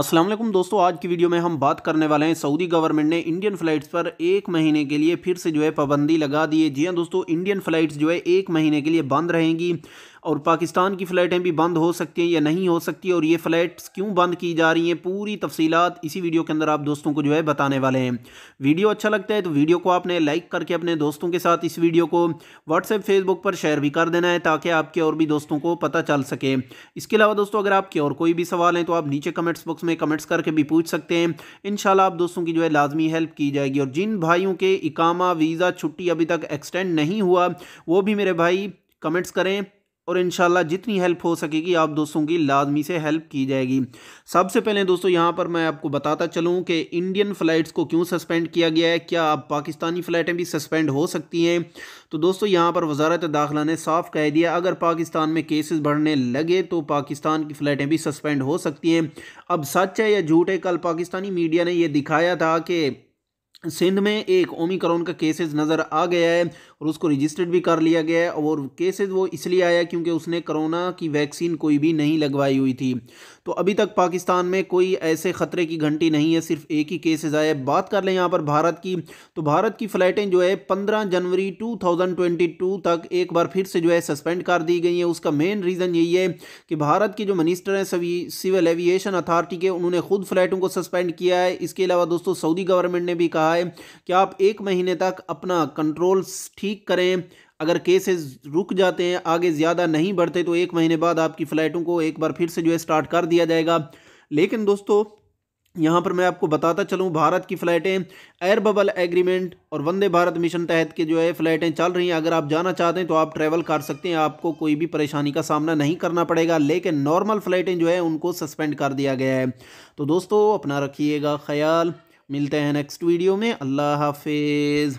असलम दोस्तों आज की वीडियो में हम बात करने वाले हैं सऊदी गवर्नमेंट ने इंडियन फ़्लाइट्स पर एक महीने के लिए फिर से जो है पाबंदी लगा दी है जी हाँ दोस्तों इंडियन फ़्लाइट्स जो है एक महीने के लिए बंद रहेंगी और पाकिस्तान की फ़्लाइटें भी बंद हो सकती हैं या नहीं हो सकती और ये फ़्लाइट्स क्यों बंद की जा रही हैं पूरी तफसीत इसी वीडियो के अंदर आप दोस्तों को जो है बताने वाले हैं वीडियो अच्छा लगता है तो वीडियो को आपने लाइक करके अपने दोस्तों के साथ इस वीडियो को व्हाट्सएप फेसबुक पर शेयर भी कर देना है ताकि आपके और भी दोस्तों को पता चल सके इसके अलावा दोस्तों अगर आपके और कोई भी सवाल हैं तो आप नीचे कमेंट्स बॉक्स में कमेंट्स करके भी पूछ सकते हैं इन आप दोस्तों की जो है लाजमी हेल्प की जाएगी और जिन भाइयों के इकामा वीज़ा छुट्टी अभी तक एक्सटेंड नहीं हुआ वो भी मेरे भाई कमेंट्स करें और इन जितनी हेल्प हो सकेगी आप दोस्तों की लाजमी से हेल्प की जाएगी सबसे पहले दोस्तों यहाँ पर मैं आपको बताता चलूँ कि इंडियन फ़्लाइट्स को क्यों सस्पेंड किया गया है क्या आप पाकिस्तानी फ़्लाइटें भी सस्पेंड हो सकती हैं तो दोस्तों यहाँ पर वजारत दाखिला ने साफ कह दिया अगर पाकिस्तान में केसेस बढ़ने लगे तो पाकिस्तान की फ़्लाइटें भी सस्पेंड हो सकती हैं अब सच है या झूठ है कल पाकिस्तानी मीडिया ने यह दिखाया था कि सिंध में एक ओमिक्रॉन का केसेस नज़र आ गया है और उसको रजिस्टर्ड भी कर लिया गया है और केसेस वो इसलिए आया क्योंकि उसने कोरोना की वैक्सीन कोई भी नहीं लगवाई हुई थी तो अभी तक पाकिस्तान में कोई ऐसे ख़तरे की घंटी नहीं है सिर्फ एक ही केसेस आए बात कर लें यहाँ पर भारत की तो भारत की फ़्लाइटें जो है पंद्रह जनवरी टू तक एक बार फिर से जो है सस्पेंड कर दी गई है उसका मेन रीज़न यही है कि भारत के जो मिनिस्टर हैं सभी सिविल एविएशन अथॉरिटी के उन्होंने खुद फ्लाइटों को सस्पेंड किया है इसके अलावा दोस्तों सऊदी गवर्नमेंट ने भी कहा है कि आप एक महीने तक अपना कंट्रोल ठीक ठीक करें अगर केसेस रुक जाते हैं आगे ज़्यादा नहीं बढ़ते तो एक महीने बाद आपकी फ़्लाइटों को एक बार फिर से जो है स्टार्ट कर दिया जाएगा लेकिन दोस्तों यहाँ पर मैं आपको बताता चलूँ भारत की फ़्लाइटें एयर बबल एग्रीमेंट और वंदे भारत मिशन तहत के जो है फ़्लाइटें चल रही हैं अगर आप जाना चाहते हैं तो आप ट्रैवल कर सकते हैं आपको कोई भी परेशानी का सामना नहीं करना पड़ेगा लेकिन नॉर्मल फ़्लाइटें जो है उनको सस्पेंड कर दिया गया है तो दोस्तों अपना रखिएगा ख्याल मिलते हैं नेक्स्ट वीडियो में अल्लाह हाफिज़